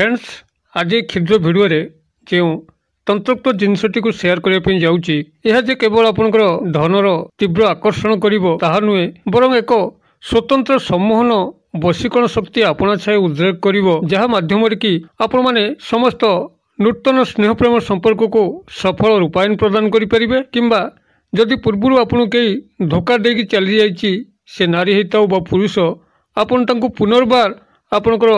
friends ଆଜି କ୍ଷୁଦ୍ର ଭିଡ଼ିଓରେ ଯେଉଁ ତନ୍ତ୍ରୋକ୍ତ ଜିନିଷଟିକୁ ସେୟାର କରିବା ପାଇଁ ଯାଉଛି ଏହା ଯେ କେବଳ ଆପଣଙ୍କର ଧନର ତୀବ୍ର ଆକର୍ଷଣ କରିବ ତାହା ନୁହେଁ ବରଂ ଏକ ସ୍ୱତନ୍ତ୍ର ସମ୍ମୋହନ ବଶୀକରଣ ଶକ୍ତି ଆପଣ ଛାଏ ଉଦ୍ରେକ କରିବ ଯାହା ମାଧ୍ୟମରେ କି ଆପଣମାନେ ସମସ୍ତ ନୂତନ ସ୍ନେହପ୍ରେମ ସମ୍ପର୍କକୁ ସଫଳ ରୂପାୟନ ପ୍ରଦାନ କରିପାରିବେ କିମ୍ବା ଯଦି ପୂର୍ବରୁ ଆପଣ କେହି ଧୋକା ଦେଇକି ଚାଲିଯାଇଛି ସେ ନାରୀ ହେଇଥାଉ ବା ପୁରୁଷ ଆପଣ ତାଙ୍କୁ ପୁନର୍ବାର ଆପଣଙ୍କର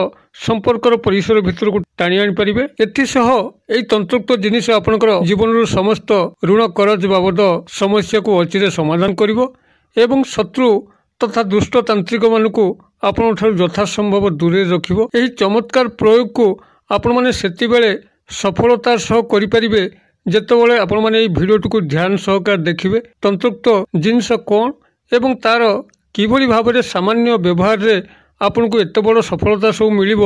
ସମ୍ପର୍କର ପରିସର ଭିତରକୁ ଟାଣି ଆଣିପାରିବେ ଏଥିସହ ଏହି ତନ୍ତ୍ରକ୍ତ ଜିନିଷ ଆପଣଙ୍କର ଜୀବନରୁ ସମସ୍ତ ଋଣ କରଜ ବାବଦ ସମସ୍ୟାକୁ ଅଚିରେ ସମାଧାନ କରିବ ଏବଂ ଶତ୍ରୁ ତଥା ଦୁଷ୍ଟ ତାନ୍ତ୍ରିକମାନଙ୍କୁ ଆପଣଙ୍କଠାରୁ ଯଥାସମ୍ଭବ ଦୂରରେ ରଖିବ ଏହି ଚମତ୍କାର ପ୍ରୟୋଗକୁ ଆପଣମାନେ ସେତେବେଳେ ସଫଳତା ସହ କରିପାରିବେ ଯେତେବେଳେ ଆପଣମାନେ ଏହି ଭିଡ଼ିଓଟିକୁ ଧ୍ୟାନ ସହକାର ଦେଖିବେ ତନ୍ତ୍ରକ୍ତ ଜିନିଷ କ'ଣ ଏବଂ ତା'ର କିଭଳି ଭାବରେ ସାମାନ୍ୟ ବ୍ୟବହାରରେ আপনক এত বড় সফলতা সব মিলিব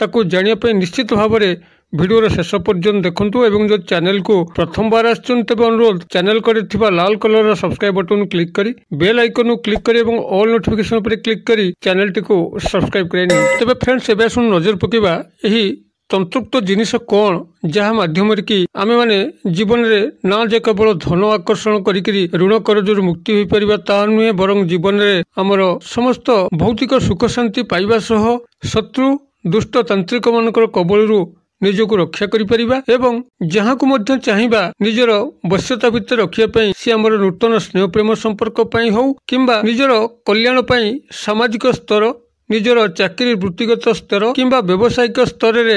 তাকু জানিয়া পে নিশ্চিত ভাবে ভিডিওর শেষ পর্যন্ত দেখন্ত এবং যো চ্যানেল কো প্রথমবার আসচুন তেব অনুরোধ চ্যানেল করে থিবা লাল কালারৰ সাবস্ক্রাইব বাটন ক্লিক কৰি বেল আইকন ক্লিক কৰি এবং অল নোটিফিকেশন ওপৰ ক্লিক কৰি চ্যানেলটোক সাবস্ক্রাইব কৰে নি তেবে ফ্ৰেণ্ডছ এবে শুন নজর পকিবা এই ସନ୍ତୃପ୍ତ ଜିନିଷ କ'ଣ ଯାହା ମାଧ୍ୟମରେ କି ଆମେମାନେ ଜୀବନରେ ନା ଯେ କେବଳ ଧନ ଆକର୍ଷଣ କରିକି ଋଣ କରଜରୁ ମୁକ୍ତି ହୋଇପାରିବା ତାହା ନୁହେଁ ବରଂ ଜୀବନରେ ଆମର ସମସ୍ତ ଭୌତିକ ସୁଖ ଶାନ୍ତି ପାଇବା ସହ ଶତ୍ରୁ ଦୁଷ୍ଟ ତାନ୍ତ୍ରିକମାନଙ୍କର କବଳରୁ ନିଜକୁ ରକ୍ଷା କରିପାରିବା ଏବଂ ଯାହାକୁ ମଧ୍ୟ ଚାହିଁବା ନିଜର ବଶ୍ୟତା ଭିତରେ ରଖିବା ପାଇଁ ସେ ଆମର ନୂତନ ସ୍ନେହ ପ୍ରେମ ସମ୍ପର୍କ ପାଇଁ ହେଉ କିମ୍ବା ନିଜର କଲ୍ୟାଣ ପାଇଁ ସାମାଜିକ ସ୍ତର ନିଜର ଚାକିରି ବୃତ୍ତିଗତ ସ୍ତର କିମ୍ବା ବ୍ୟବସାୟିକ ସ୍ତରରେ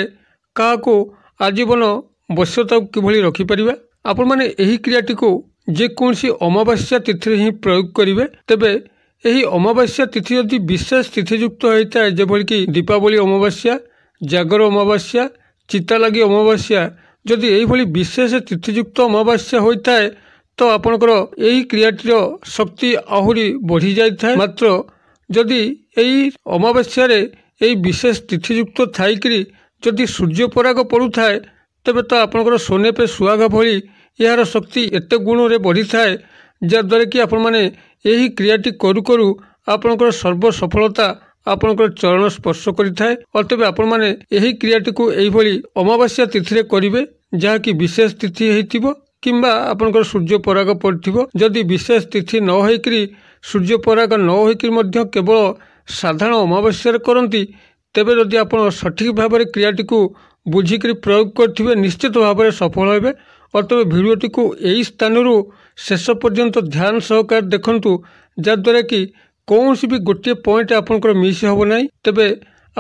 କାହାକୁ ଆଜୀବନ ବଶ୍ୟତାକୁ କିଭଳି ରଖିପାରିବା ଆପଣମାନେ ଏହି କ୍ରିୟାଟିକୁ ଯେକୌଣସି ଅମାବାସ୍ୟା ତିଥିରେ ହିଁ ପ୍ରୟୋଗ କରିବେ ତେବେ ଏହି ଅମାବାସ୍ୟା ତିଥି ଯଦି ବିଶେଷ ତିଥିଯୁକ୍ତ ହୋଇଥାଏ ଯେଭଳିକି ଦୀପାବଳି ଅମାବାସ୍ୟା ଜାଗର ଅମାବାସ୍ୟା ଚିତାଲାଗି ଅମାବାସ୍ୟା ଯଦି ଏହିଭଳି ବିଶେଷ ତିଥିଯୁକ୍ତ ଅମାବାସ୍ୟା ହୋଇଥାଏ ତ ଆପଣଙ୍କର ଏହି କ୍ରିୟାଟିର ଶକ୍ତି ଆହୁରି ବଢ଼ିଯାଇଥାଏ ମାତ୍ର ଯଦି ଏହି ଅମାବାସ୍ୟାରେ ଏହି ବିଶେଷ ତିଥିଯୁକ୍ତ ଥାଇକିରି ଯଦି ସୂର୍ଯ୍ୟପରାଗ ପଡ଼ୁଥାଏ ତେବେ ତ ଆପଣଙ୍କର ସୋନେ ସୁହାଗ ଭଳି ଏହାର ଶକ୍ତି ଏତେ ଗୁଣରେ ବଢ଼ିଥାଏ ଯାହାଦ୍ୱାରା କି ଆପଣମାନେ ଏହି କ୍ରିୟାଟି କରୁ କରୁ ଆପଣଙ୍କର ସର୍ବ ସଫଳତା ଆପଣଙ୍କର ଚରଣ ସ୍ପର୍ଶ କରିଥାଏ ଅତଏବ ଆପଣମାନେ ଏହି କ୍ରିୟାଟିକୁ ଏହିଭଳି ଅମାବାସ୍ୟା ତିଥିରେ କରିବେ ଯାହାକି ବିଶେଷ ତିଥି ହୋଇଥିବ କିମ୍ବା ଆପଣଙ୍କର ସୂର୍ଯ୍ୟ ପରାଗ ପଡ଼ିଥିବ ଯଦି ବିଶେଷ ତିଥି ନ ହୋଇକରି ସୂର୍ଯ୍ୟ ପରାଗ ନ ହୋଇକରି ମଧ୍ୟ କେବଳ ସାଧାରଣ ଅମାବାସ୍ୟାରେ କରନ୍ତି ତେବେ ଯଦି ଆପଣ ସଠିକ୍ ଭାବରେ କ୍ରିୟାଟିକୁ ବୁଝିକରି ପ୍ରୟୋଗ କରିଥିବେ ନିଶ୍ଚିତ ଭାବରେ ସଫଳ ହେବେ ଓ ତେବେ ଭିଡ଼ିଓଟିକୁ ଏହି ସ୍ଥାନରୁ ଶେଷ ପର୍ଯ୍ୟନ୍ତ ଧ୍ୟାନ ସହକାରେ ଦେଖନ୍ତୁ ଯାହାଦ୍ୱାରା କି କୌଣସି ବି ଗୋଟିଏ ପଏଣ୍ଟ ଆପଣଙ୍କର ମିସ୍ ହେବ ନାହିଁ ତେବେ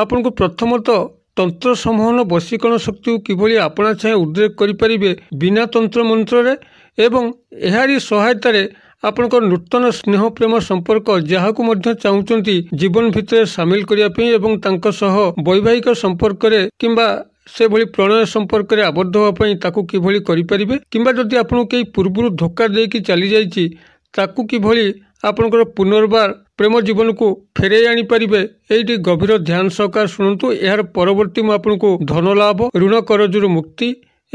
ଆପଣଙ୍କୁ ପ୍ରଥମତଃ ତନ୍ତ୍ର ସମ୍ମୋହନ ବଶୀକରଣ ଶକ୍ତିକୁ କିଭଳି ଆପଣା ଛାଏଁ ଉଦ୍ରେକ କରିପାରିବେ ବିନା ତନ୍ତ୍ର ମନ୍ତ୍ରରେ ଏବଂ ଏହାରି ସହାୟତାରେ ଆପଣଙ୍କ ନୂତନ ସ୍ନେହ ପ୍ରେମ ସମ୍ପର୍କ ଯାହାକୁ ମଧ୍ୟ ଚାହୁଁଛନ୍ତି ଜୀବନ ଭିତରେ ସାମିଲ କରିବା ପାଇଁ ଏବଂ ତାଙ୍କ ସହ ବୈବାହିକ ସମ୍ପର୍କରେ କିମ୍ବା ସେଭଳି ପ୍ରଣୟ ସମ୍ପର୍କରେ ଆବଦ୍ଧ ହେବା ପାଇଁ ତାକୁ କିଭଳି କରିପାରିବେ କିମ୍ବା ଯଦି ଆପଣଙ୍କୁ କେହି ପୂର୍ବରୁ ଧୋକା ଦେଇକି ଚାଲିଯାଇଛି ତାକୁ କିଭଳି ଆପଣଙ୍କର ପୁନର୍ବାର ପ୍ରେମ ଜୀବନକୁ ଫେରାଇ ଆଣିପାରିବେ ଏଇଠି ଗଭୀର ଧ୍ୟାନ ସହକାର ଶୁଣନ୍ତୁ ଏହାର ପରବର୍ତ୍ତୀ ମୁଁ ଆପଣଙ୍କୁ ଧନ ଲାଭ ଋଣ କରଜରୁ ମୁକ୍ତି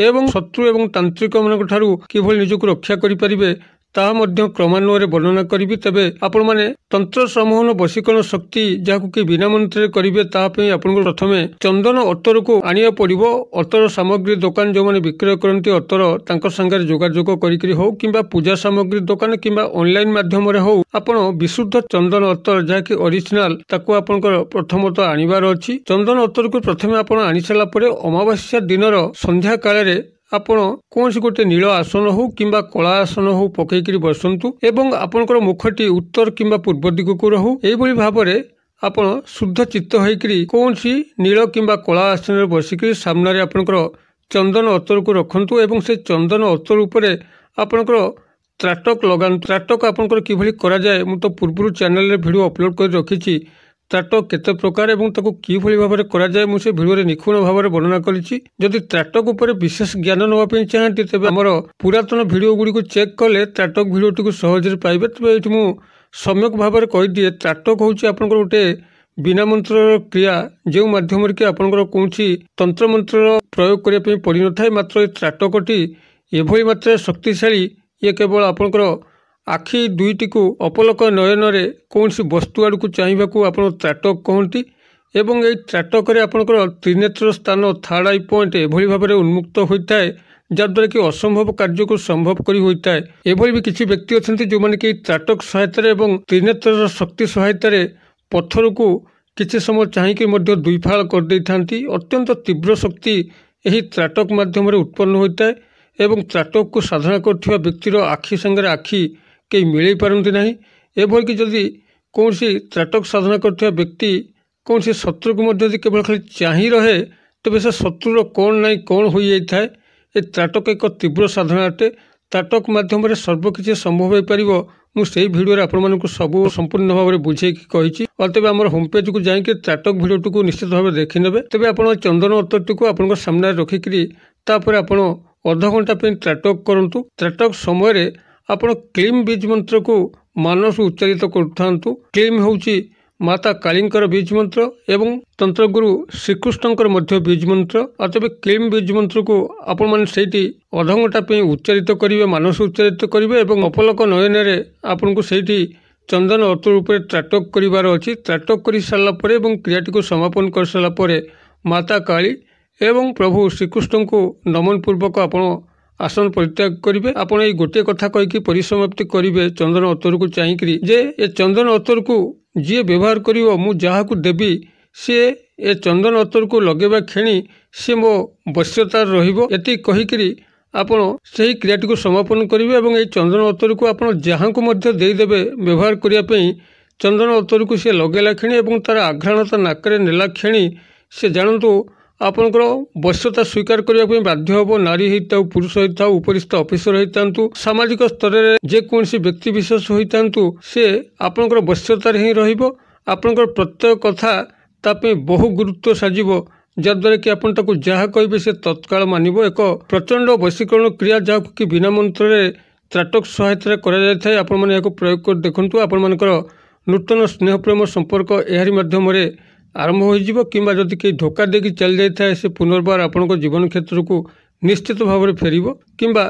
ଏବଂ ଶତ୍ରୁ ଏବଂ ତାନ୍ତ୍ରିକମାନଙ୍କ ଠାରୁ କିଭଳି ନିଜକୁ ରକ୍ଷା କରିପାରିବେ ତାହା ମଧ୍ୟ କ୍ରମାନ୍ୱୟରେ ବର୍ଣ୍ଣନା କରିବି ତେବେ ଆପଣମାନେ ତନ୍ତ୍ର ସମୂହନ ବଶୀକରଣ ଶକ୍ତି ଯାହାକୁ କି ବିନା ମନ୍ତ୍ରରେ କରିବେ ତାହା ପାଇଁ ଆପଣଙ୍କୁ ପ୍ରଥମେ ଚନ୍ଦନ ଅତରକୁ ଆଣିବାକୁ ପଡ଼ିବ ଅତର ସାମଗ୍ରୀ ଦୋକାନ ଯେଉଁମାନେ ବିକ୍ରୟ କରନ୍ତି ଅତର ତାଙ୍କ ସାଙ୍ଗରେ ଯୋଗାଯୋଗ କରିକି ହେଉ କିମ୍ବା ପୂଜା ସାମଗ୍ରୀ ଦୋକାନ କିମ୍ବା ଅନଲାଇନ୍ ମାଧ୍ୟମରେ ହେଉ ଆପଣ ବିଶୁଦ୍ଧ ଚନ୍ଦନ ଅତର ଯାହାକି ଅରିଜିନାଲ ତାକୁ ଆପଣଙ୍କର ପ୍ରଥମତଃ ଆଣିବାର ଅଛି ଚନ୍ଦନ ଅତରକୁ ପ୍ରଥମେ ଆପଣ ଆଣିସାରିଲା ପରେ ଅମାବାସ୍ୟା ଦିନର ସନ୍ଧ୍ୟା କାଳରେ ଆପଣ କୌଣସି ଗୋଟିଏ ନୀଳ ଆସନ ହେଉ କିମ୍ବା କଳା ଆସନ ହେଉ ପକାଇକରି ବସନ୍ତୁ ଏବଂ ଆପଣଙ୍କର ମୁଖଟି ଉତ୍ତର କିମ୍ବା ପୂର୍ବ ଦିଗକୁ ରହୁ ଏହିଭଳି ଭାବରେ ଆପଣ ଶୁଦ୍ଧ ଚିତ୍ତ ହୋଇକରି କୌଣସି ନୀଳ କିମ୍ବା କଳା ଆସନରେ ବସିକରି ସାମ୍ନାରେ ଆପଣଙ୍କର ଚନ୍ଦନ ଅତରକୁ ରଖନ୍ତୁ ଏବଂ ସେ ଚନ୍ଦନ ଅତର ଉପରେ ଆପଣଙ୍କର ତ୍ରାଟକ ଲଗାନ୍ତୁ ତ୍ରାଟକ ଆପଣଙ୍କର କିଭଳି କରାଯାଏ ମୁଁ ତ ପୂର୍ବରୁ ଚ୍ୟାନେଲରେ ଭିଡ଼ିଓ ଅପଲୋଡ଼ କରି ରଖିଛି ତ୍ରାଟ କେତେ ପ୍ରକାର ଏବଂ ତାକୁ କିଭଳି ଭାବରେ କରାଯାଏ ମୁଁ ସେ ଭିଡ଼ିଓରେ ନିଖୁଣ ଭାବରେ ବର୍ଣ୍ଣନା କରିଛି ଯଦି ତ୍ରାଟକ ଉପରେ ବିଶେଷ ଜ୍ଞାନ ନେବା ପାଇଁ ଚାହାନ୍ତି ତେବେ ଆମର ପୁରାତନ ଭିଡ଼ିଓ ଗୁଡ଼ିକୁ ଚେକ୍ କଲେ ତ୍ରାଟକ ଭିଡ଼ିଓଟିକୁ ସହଜରେ ପାଇବେ ତେବେ ଏଇଠି ମୁଁ ସମ୍ୟକ ଭାବରେ କହିଦିଏ ତ୍ରାଟକ ହେଉଛି ଆପଣଙ୍କର ଗୋଟିଏ ବିନା ମନ୍ତ୍ରର କ୍ରିୟା ଯେଉଁ ମାଧ୍ୟମରେ କି ଆପଣଙ୍କର କୌଣସି ତନ୍ତ୍ରମନ୍ତ୍ରର ପ୍ରୟୋଗ କରିବା ପାଇଁ ପଡ଼ିନଥାଏ ମାତ୍ର ଏ ତ୍ରାଟକଟି ଏଭଳି ମାତ୍ରାରେ ଶକ୍ତିଶାଳୀ ଇଏ କେବଳ ଆପଣଙ୍କର ଆଖି ଦୁଇଟିକୁ ଅପଲୋକ ନୟନରେ କୌଣସି ବସ୍ତୁ ଆଡ଼କୁ ଚାହିଁବାକୁ ଆପଣ ତ୍ରାଟକ କହନ୍ତି ଏବଂ ଏହି ତ୍ରାଟକରେ ଆପଣଙ୍କର ତ୍ରିନେତ୍ର ସ୍ଥାନ ଥାର୍ଡ଼ ଆଇ ପଏଣ୍ଟ ଏଭଳି ଭାବରେ ଉନ୍ମୁକ୍ତ ହୋଇଥାଏ ଯାହାଦ୍ୱାରା କି ଅସମ୍ଭବ କାର୍ଯ୍ୟକୁ ସମ୍ଭବ କରି ହୋଇଥାଏ ଏଭଳି ବି କିଛି ବ୍ୟକ୍ତି ଅଛନ୍ତି ଯେଉଁମାନେ କି ତ୍ରାଟକ ସହାୟତାରେ ଏବଂ ତ୍ରିନେତ୍ରର ଶକ୍ତି ସହାୟତାରେ ପଥରକୁ କିଛି ସମୟ ଚାହିଁକି ମଧ୍ୟ ଦୁଇଫାଳ କରିଦେଇଥାନ୍ତି ଅତ୍ୟନ୍ତ ତୀବ୍ର ଶକ୍ତି ଏହି ତ୍ରାଟକ ମାଧ୍ୟମରେ ଉତ୍ପନ୍ନ ହୋଇଥାଏ ଏବଂ ତ୍ରାଟକକୁ ସାଧନା କରୁଥିବା ବ୍ୟକ୍ତିର ଆଖି ସାଙ୍ଗରେ ଆଖି କେହି ମିଳେଇ ପାରନ୍ତି ନାହିଁ ଏଭଳିକି ଯଦି କୌଣସି ତ୍ରାଟକ ସାଧନା କରୁଥିବା ବ୍ୟକ୍ତି କୌଣସି ଶତ୍ରୁକୁ ମଧ୍ୟ ଯଦି କେବଳ ଖାଲି ଚାହିଁ ରହେ ତେବେ ସେ ଶତ୍ରୁର କ'ଣ ନାହିଁ କ'ଣ ହୋଇଯାଇଥାଏ ଏ ତ୍ରାଟକ ଏକ ତୀବ୍ର ସାଧନା ଅଟେ ତ୍ରାଟକ ମାଧ୍ୟମରେ ସର୍ବକିଛି ସମ୍ଭବ ହୋଇପାରିବ ମୁଁ ସେହି ଭିଡ଼ିଓରେ ଆପଣମାନଙ୍କୁ ସବୁ ସମ୍ପୂର୍ଣ୍ଣ ଭାବରେ ବୁଝେଇକି କହିଛି ଆଉ ତେବେ ଆମର ହୋମ୍ପେଜ୍କୁ ଯାଇକି ତ୍ରାଟକ ଭିଡ଼ିଓଟିକୁ ନିଶ୍ଚିତ ଭାବରେ ଦେଖିନେବେ ତେବେ ଆପଣ ଚନ୍ଦନ ଅତରଟିକୁ ଆପଣଙ୍କ ସାମ୍ନାରେ ରଖିକରି ତାପରେ ଆପଣ ଅଧଘଣ୍ଟା ପାଇଁ ତ୍ରାଟକ କରନ୍ତୁ ତ୍ରାଟକ ସମୟରେ ଆପଣ କ୍ଲିମ୍ ବୀଜ ମନ୍ତ୍ରକୁ ମାନସ ଉଚ୍ଚାରିତ କରୁଥାନ୍ତୁ କ୍ଲିମ୍ ହେଉଛି ମାତା କାଳୀଙ୍କର ବୀଜ ମନ୍ତ୍ର ଏବଂ ତନ୍ତ୍ରଗୁରୁ ଶ୍ରୀକୃଷ୍ଣଙ୍କର ମଧ୍ୟ ବୀଜ ମନ୍ତ୍ର ଆଉ ତେବେ କ୍ଲିମ୍ ବୀଜ ମନ୍ତ୍ରକୁ ଆପଣମାନେ ସେଇଠି ଅଧଘଣ୍ଟା ପାଇଁ ଉଚ୍ଚାରିତ କରିବେ ମାନସ ଉଚ୍ଚାରିତ କରିବେ ଏବଂ ଅପଲୋକ ନୟନରେ ଆପଣଙ୍କୁ ସେଇଠି ଚନ୍ଦନ ଅର୍ଥ ରୂପରେ ତ୍ରାଟକ କରିବାର ଅଛି ତ୍ରାଟକ କରିସାରିଲା ପରେ ଏବଂ କ୍ରିୟାଟିକୁ ସମାପନ କରିସାରିଲା ପରେ ମାତା କାଳୀ ଏବଂ ପ୍ରଭୁ ଶ୍ରୀକୃଷ୍ଣଙ୍କୁ ନମନ ପୂର୍ବକ ଆପଣ ଆସନ ପରିତ୍ୟାଗ କରିବେ ଆପଣ ଏଇ ଗୋଟିଏ କଥା କହିକି ପରିସମାପ୍ତି କରିବେ ଚନ୍ଦନ ଅତରକୁ ଚାହିଁକିରି ଯେ ଏ ଚନ୍ଦନ ଅତରକୁ ଯିଏ ବ୍ୟବହାର କରିବ ମୁଁ ଯାହାକୁ ଦେବି ସିଏ ଏ ଚନ୍ଦନ ଅତରକୁ ଲଗେଇବା କ୍ଷଣି ସିଏ ମୋ ବଶ୍ୟତାର ରହିବ ଏତିକି କହିକିରି ଆପଣ ସେହି କ୍ରିୟାଟିକୁ ସମାପନ କରିବେ ଏବଂ ଏହି ଚନ୍ଦନ ଅତରକୁ ଆପଣ ଯାହାଙ୍କୁ ମଧ୍ୟ ଦେଇଦେବେ ବ୍ୟବହାର କରିବା ପାଇଁ ଚନ୍ଦନ ଅତରକୁ ସିଏ ଲଗେଇଲା କ୍ଷଣି ଏବଂ ତା'ର ଆଘ୍ରାଣତା ନାକରେ ନେଲା କ୍ଷଣି ସେ ଜାଣନ୍ତୁ ଆପଣଙ୍କର ବୈଶ୍ୟତା ସ୍ୱୀକାର କରିବା ପାଇଁ ବାଧ୍ୟ ହେବ ନାରୀ ହୋଇଥାଉ ପୁରୁଷ ହୋଇଥାଉ ଉପରିସ୍ଥ ଅଫିସର ହୋଇଥାନ୍ତୁ ସାମାଜିକ ସ୍ତରରେ ଯେକୌଣସି ବ୍ୟକ୍ତିବିଶେଷ ହୋଇଥାନ୍ତୁ ସେ ଆପଣଙ୍କର ବୈଶ୍ୟତାରେ ହିଁ ରହିବ ଆପଣଙ୍କର ପ୍ରତ୍ୟେକ କଥା ତା ପାଇଁ ବହୁ ଗୁରୁତ୍ୱ ସାଜିବ ଯାହାଦ୍ୱାରା କି ଆପଣ ତାକୁ ଯାହା କହିବେ ସେ ତତ୍କାଳ ମାନିବ ଏକ ପ୍ରଚଣ୍ଡ ବୈଶୀକରଣ କ୍ରିୟା ଯାହାକୁ କି ବିନା ମନ୍ତ୍ରରେ ତ୍ରାଟକ ସହାୟତାରେ କରାଯାଇଥାଏ ଆପଣମାନେ ଏହାକୁ ପ୍ରୟୋଗ କରି ଦେଖନ୍ତୁ ଆପଣମାନଙ୍କର ନୂତନ ସ୍ନେହପ୍ରେମ ସମ୍ପର୍କ ଏହାରି ମାଧ୍ୟମରେ ଆରମ୍ଭ ହୋଇଯିବ କିମ୍ବା ଯଦି କେହି ଧୋକା ଦେଇକି ଚାଲିଯାଇଥାଏ ସେ ପୁନର୍ବାର ଆପଣଙ୍କ ଜୀବନ କ୍ଷେତ୍ରକୁ ନିଶ୍ଚିତ ଭାବରେ ଫେରିବ କିମ୍ବା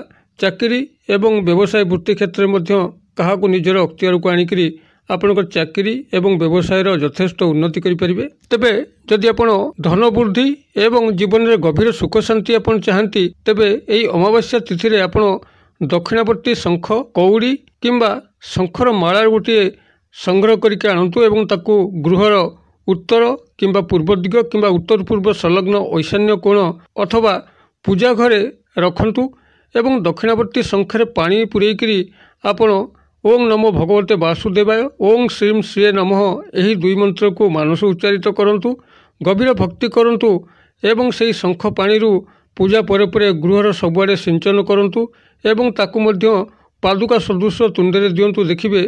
ଚାକିରି ଏବଂ ବ୍ୟବସାୟ ବୃତ୍ତି କ୍ଷେତ୍ରରେ ମଧ୍ୟ କାହାକୁ ନିଜର ଅକ୍ତିଆରକୁ ଆଣିକରି ଆପଣଙ୍କ ଚାକିରି ଏବଂ ବ୍ୟବସାୟର ଯଥେଷ୍ଟ ଉନ୍ନତି କରିପାରିବେ ତେବେ ଯଦି ଆପଣ ଧନ ବୃଦ୍ଧି ଏବଂ ଜୀବନରେ ଗଭୀର ସୁଖ ଶାନ୍ତି ଆପଣ ଚାହାନ୍ତି ତେବେ ଏହି ଅମାବାସ୍ୟା ତିଥିରେ ଆପଣ ଦକ୍ଷିଣବର୍ତ୍ତୀ ଶଙ୍ଖ କଉଡ଼ି କିମ୍ବା ଶଙ୍ଖର ମାଳାର ଗୋଟିଏ ସଂଗ୍ରହ କରିକି ଆଣନ୍ତୁ ଏବଂ ତାକୁ ଗୃହର ଉତ୍ତର କିମ୍ବା ପୂର୍ବ ଦିଗ କିମ୍ବା ଉତ୍ତର ପୂର୍ବ ସଂଲଗ୍ନ ଐଶାନ୍ୟ କୋଣ ଅଥବା ପୂଜା ଘରେ ରଖନ୍ତୁ ଏବଂ ଦକ୍ଷିଣବର୍ତ୍ତୀ ସଂଖ୍ୟାରେ ପାଣି ପୂରେଇକରି ଆପଣ ଓଂ ନମ ଭଗବତେ ବାସୁଦେବାୟ ଓଂ ଶ୍ରୀମ୍ ଶ୍ରୀ ନମ ଏହି ଦୁଇ ମନ୍ତ୍ରକୁ ମାନସ ଉଚ୍ଚାରିତ କରନ୍ତୁ ଗଭୀର ଭକ୍ତି କରନ୍ତୁ ଏବଂ ସେହି ଶଙ୍ଖ ପାଣିରୁ ପୂଜା ପରେ ପରେ ଗୃହର ସବୁଆଡ଼େ ସିଞ୍ଚନ କରନ୍ତୁ ଏବଂ ତାକୁ ମଧ୍ୟ ପାଦୁକା ସଦୃଶ ତୁଣ୍ଡରେ ଦିଅନ୍ତୁ ଦେଖିବେ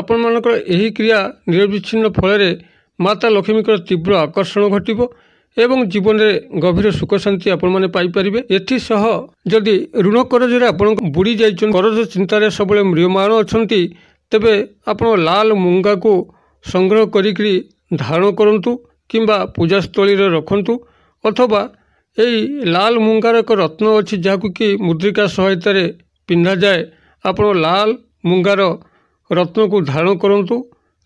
ଆପଣମାନଙ୍କର ଏହି କ୍ରିୟା ନିରବିଚ୍ଛିନ୍ନ ଫଳରେ ମାତା ଲକ୍ଷ୍ମୀଙ୍କର ତୀବ୍ର ଆକର୍ଷଣ ଘଟିବ ଏବଂ ଜୀବନରେ ଗଭୀର ସୁଖ ଶାନ୍ତି ଆପଣମାନେ ପାଇପାରିବେ ଏଥିସହ ଯଦି ଋଣ କରଜରେ ଆପଣ ବୁଡ଼ି ଯାଇଛନ୍ତି କରଜ ଚିନ୍ତାରେ ସବୁବେଳେ ମ୍ରିୟମାଣ ଅଛନ୍ତି ତେବେ ଆପଣ ଲାଲ ମୁଙ୍ଗାକୁ ସଂଗ୍ରହ କରିକିରି ଧାରଣ କରନ୍ତୁ କିମ୍ବା ପୂଜାସ୍ଥଳୀରେ ରଖନ୍ତୁ ଅଥବା ଏହି ଲାଲ ମୁଙ୍ଗାର ଏକ ରତ୍ନ ଅଛି ଯାହାକୁ କି ମୁଦ୍ରିକା ସହାୟତାରେ ପିନ୍ଧାଯାଏ ଆପଣ ଲାଲ ମୁଙ୍ଗାର ରତ୍ନକୁ ଧାରଣ କରନ୍ତୁ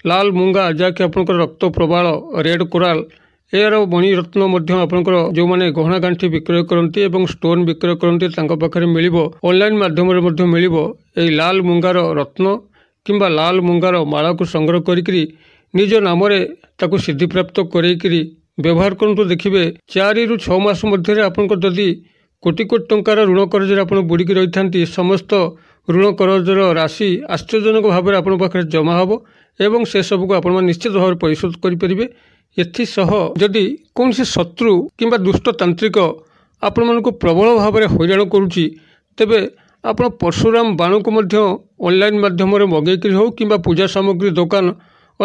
ଲାଲ ମୁଙ୍ଗା ଯାହାକି ଆପଣଙ୍କର ରକ୍ତ ପ୍ରବାଳ ରେଡ଼ କୋରାଲ ଏହାର ମଣିରତ୍ନ ମଧ୍ୟ ଆପଣଙ୍କର ଯେଉଁମାନେ ଗହଣା ଗାଣ୍ଠି ବିକ୍ରୟ କରନ୍ତି ଏବଂ ଷ୍ଟୋନ୍ ବିକ୍ରୟ କରନ୍ତି ତାଙ୍କ ପାଖରେ ମିଳିବ ଅନଲାଇନ୍ ମାଧ୍ୟମରେ ମଧ୍ୟ ମିଳିବ ଏହି ଲାଲ ମୁଙ୍ଗାର ରତ୍ନ କିମ୍ବା ଲାଲ ମୁଙ୍ଗାର ମାଳାକୁ ସଂଗ୍ରହ କରିକିରି ନିଜ ନାମରେ ତାକୁ ସିଦ୍ଧିପ୍ରାପ୍ତ କରାଇକିରି ବ୍ୟବହାର କରନ୍ତୁ ଦେଖିବେ ଚାରିରୁ ଛଅ ମାସ ମଧ୍ୟରେ ଆପଣଙ୍କ ଯଦି କୋଟି କୋଟି ଟଙ୍କାର ଋଣ କରଜରେ ଆପଣ ବୁଡ଼ିକି ରହିଥାନ୍ତି ସମସ୍ତ ଋଣ କରଜର ରାଶି ଆଶ୍ଚର୍ଯ୍ୟଜନକ ଭାବରେ ଆପଣଙ୍କ ପାଖରେ ଜମା ହେବ ଏବଂ ସେସବୁକୁ ଆପଣମାନେ ନିଶ୍ଚିତ ଭାବରେ ପରିଶୋଧ କରିପାରିବେ ଏଥିସହ ଯଦି କୌଣସି ଶତ୍ରୁ କିମ୍ବା ଦୁଷ୍ଟତାନ୍ତ୍ରିକ ଆପଣମାନଙ୍କୁ ପ୍ରବଳ ଭାବରେ ହଇରାଣ କରୁଛି ତେବେ ଆପଣ ପର୍ଶୁରାମ ବାଣକୁ ମଧ୍ୟ ଅନଲାଇନ୍ ମାଧ୍ୟମରେ ମଗେଇକରି ହେଉ କିମ୍ବା ପୂଜା ସାମଗ୍ରୀ ଦୋକାନ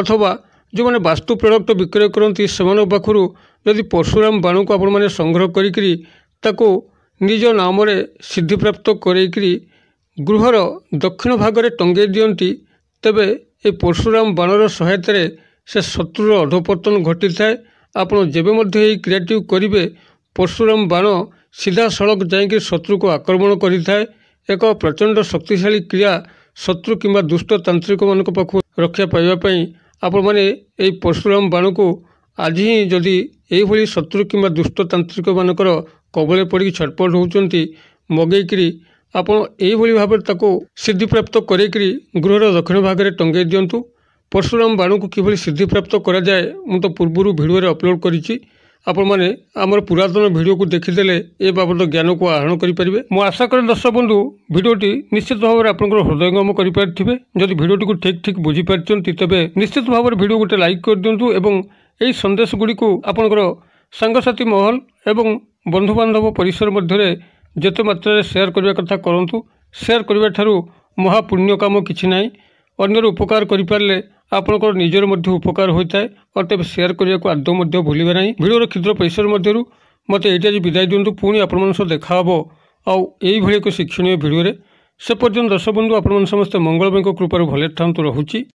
ଅଥବା ଯେଉଁମାନେ ବାସ୍ତୁ ପ୍ରଡ଼କ୍ଟ ବିକ୍ରୟ କରନ୍ତି ସେମାନଙ୍କ ପାଖରୁ ଯଦି ପର୍ଶୁରାମ ବାଣକୁ ଆପଣମାନେ ସଂଗ୍ରହ କରିକିରି ତାକୁ ନିଜ ନାମରେ ସିଦ୍ଧିପ୍ରାପ୍ତ କରାଇକରି ଗୃହର ଦକ୍ଷିଣ ଭାଗରେ ଟଙ୍ଗାଇ ଦିଅନ୍ତି ତେବେ ଏ ପର୍ଶୁରାମ ବାଣର ସହାୟତାରେ ସେ ଶତ୍ରୁର ଅଧପତନ ଘଟିଥାଏ ଆପଣ ଯେବେ ମଧ୍ୟ ଏହି କ୍ରିୟାଟିକୁ କରିବେ ପରଶୁରାମ ବାଣ ସିଧାସଳଖ ଯାଇକି ଶତ୍ରୁକୁ ଆକ୍ରମଣ କରିଥାଏ ଏକ ପ୍ରଚଣ୍ଡ ଶକ୍ତିଶାଳୀ କ୍ରିୟା ଶତ୍ରୁ କିମ୍ବା ଦୁଷ୍ଟ ତାନ୍ତ୍ରିକମାନଙ୍କ ପାଖକୁ ରକ୍ଷା ପାଇବା ପାଇଁ ଆପଣମାନେ ଏହି ପରଶୁରାମ ବାଣକୁ ଆଜି ହିଁ ଯଦି ଏହିଭଳି ଶତ୍ରୁ କିମ୍ବା ଦୁଷ୍ଟ ତାନ୍ତ୍ରିକମାନଙ୍କର କବଳେ ପଡ଼ିକି ଛଟପଟ ହେଉଛନ୍ତି ମଗେଇକିରି ଆପଣ ଏହିଭଳି ଭାବରେ ତାକୁ ସିଦ୍ଧିପ୍ରାପ୍ତ କରାଇକରି ଗୃହର ଦକ୍ଷିଣ ଭାଗରେ ଟଙ୍ଗାଇ ଦିଅନ୍ତୁ ପର୍ଶୁରାମ ବାଣୁକୁ କିଭଳି ସିଦ୍ଧିପ୍ରାପ୍ତ କରାଯାଏ ମୁଁ ତ ପୂର୍ବରୁ ଭିଡ଼ିଓରେ ଅପଲୋଡ଼ କରିଛି ଆପଣମାନେ ଆମର ପୁରାତନ ଭିଡ଼ିଓକୁ ଦେଖିଦେଲେ ଏ ବାବଦ ଜ୍ଞାନକୁ ଆହରଣ କରିପାରିବେ ମୁଁ ଆଶା କରେ ଦର୍ଶକ ବନ୍ଧୁ ଭିଡ଼ିଓଟି ନିଶ୍ଚିତ ଭାବରେ ଆପଣଙ୍କର ହୃଦୟଙ୍ଗମ କରିପାରିଥିବେ ଯଦି ଭିଡ଼ିଓଟିକୁ ଠିକ୍ ଠିକ୍ ବୁଝିପାରିଛନ୍ତି ତେବେ ନିଶ୍ଚିତ ଭାବରେ ଭିଡ଼ିଓ ଗୋଟେ ଲାଇକ୍ କରିଦିଅନ୍ତୁ ଏବଂ ଏହି ସନ୍ଦେଶଗୁଡ଼ିକୁ ଆପଣଙ୍କର ସାଙ୍ଗସାଥି ମହଲ ଏବଂ ବନ୍ଧୁବାନ୍ଧବ ପରିସର ମଧ୍ୟରେ ଯେତେ ମାତ୍ରାରେ ସେୟାର କରିବା କଥା କରନ୍ତୁ ସେୟାର କରିବା ଠାରୁ ମହାପୁଣ୍ୟ କାମ କିଛି ନାହିଁ ଅନ୍ୟର ଉପକାର କରିପାରିଲେ ଆପଣଙ୍କର ନିଜର ମଧ୍ୟ ଉପକାର ହୋଇଥାଏ ଅର୍ ତେବେ ସେୟାର କରିବାକୁ ଆଦୌ ମଧ୍ୟ ଭୁଲିବା ନାହିଁ ଭିଡ଼ିଓର କ୍ଷୁଦ୍ର ପରିସର ମଧ୍ୟରୁ ମୋତେ ଏଇଠି ଆଜି ବିଦାୟ ଦିଅନ୍ତୁ ପୁଣି ଆପଣମାନଙ୍କ ସହ ଦେଖା ହେବ ଆଉ ଏଇଭଳି ଏକ ଶିକ୍ଷଣୀୟ ଭିଡ଼ିଓରେ ସେ ପର୍ଯ୍ୟନ୍ତ ଦର୍ଶକ ବନ୍ଧୁ ଆପଣମାନେ ସମସ୍ତେ ମଙ୍ଗଳମୟଙ୍କ କୃପାରୁ ଭଲରେ ଥାଆନ୍ତୁ ରହୁଛି